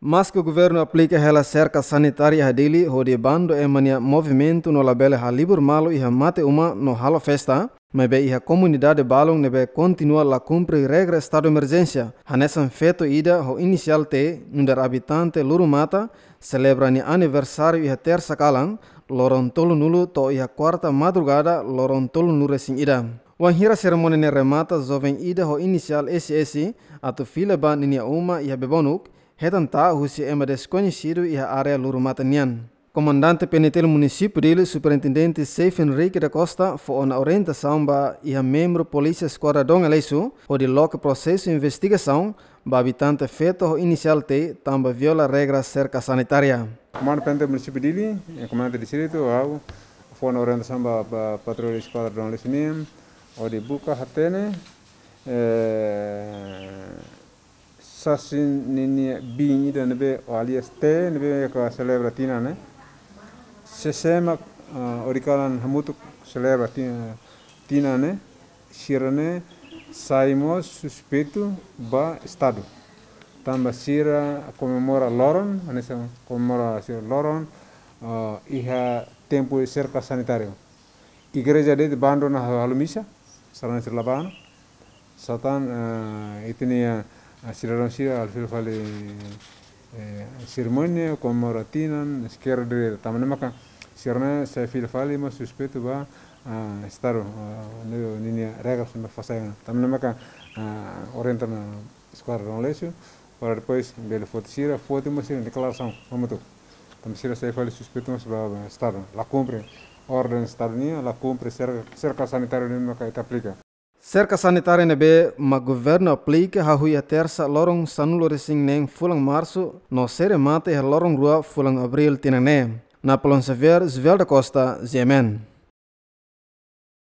mas que o governo aplica ela cerca sanitária dele, rodebando e mania movimento no labela ha libur malo e mate uma no halo festa, mas be a comunidade balão nebe continua la cumpre regra estado emergência. Hanesan feto ida o inicial te, nunder habitante lurumata, celebra ni aniversário e terça calang, loron tolo nulo to e quarta madrugada loron tolo nuresin ida. Wanhira cerimônia ne remata jovem ida ho inicial SS, atu fila ban ni uma e a bebonuk, Retanta husi é desconhecido e a área Lurumatanian. Comandante penitente município dele, superintendente Seif Henrique da Costa, foi na orientação ba e a membro polícia esquadrão Aleisu, o de loca processo de investigação, ba habitante feto inicial T, também viola regra cerca sanitária. Comandante penitente município dele, eh, comandante distrito, ao foi na orientação a patrulha esquadrão onde o a buca hatene, eh, sasi nini bini dan nabe wali este nabe ka selebrati na ne sesema orikalan hamutu selebrati tina ne sirane saimo suspeito ba estado tamba sira comemora loron anesa comemora sira loron uh, iha tempo cerca sanitario igreja de bando na halumisa sarane sirlabano satan uh, itinia Asilaransira alfilfale cerimônia eh, comemoratina, esquerda tamanamaka sirna safilfale mas suspeito ba estaro nini regras me fasaina na orientana esquadra ronlesio para depois belo fotosira foto mas sirna declaração vamos tu tamasira safilfale suspeito mas ba estado la cumpre ordem estado nia la cumpre cerca sanitário nima ka aplica Cerca sanitária mas o governo aplica a hui a terça lorong sanulore sing neng fulang março, no sere mate ha lorong rua fulang abril tinané. Na Polonsever, Zvel da Costa, Ziemen.